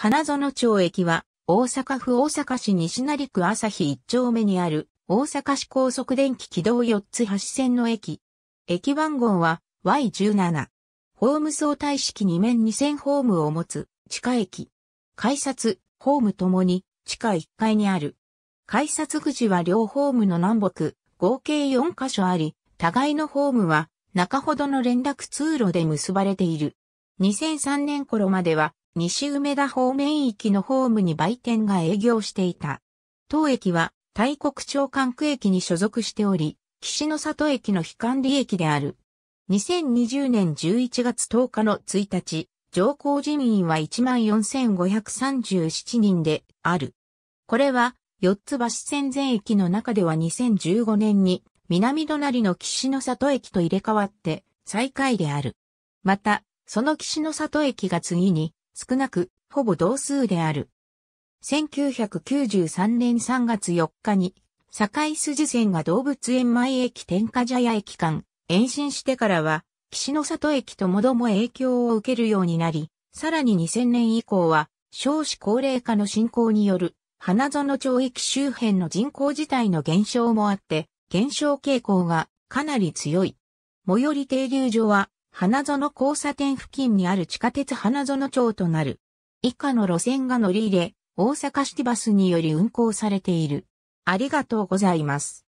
花園町駅は、大阪府大阪市西成区朝日1丁目にある、大阪市高速電気軌道4つ橋線の駅。駅番号は Y17。ホーム相対式2面2000ホームを持つ、地下駅。改札、ホームともに、地下1階にある。改札口は両ホームの南北、合計4カ所あり、互いのホームは、中ほどの連絡通路で結ばれている。2003年頃までは、西梅田方面駅のホームに売店が営業していた。当駅は大国町管区駅に所属しており、岸の里駅の非管理駅である。2020年11月10日の1日、上降人員は14,537人である。これは、四つ橋線全駅の中では2015年に南隣の岸の里駅と入れ替わって最下位である。また、その岸の里駅が次に少なく、ほぼ同数である。1993年3月4日に、堺筋線が動物園前駅天下茶屋駅間、延伸してからは、岸の里駅ともども影響を受けるようになり、さらに2000年以降は、少子高齢化の進行による、花園町駅周辺の人口自体の減少もあって、減少傾向がかなり強い。最寄り停留所は花園交差点付近にある地下鉄花園町となる。以下の路線が乗り入れ、大阪シティバスにより運行されている。ありがとうございます。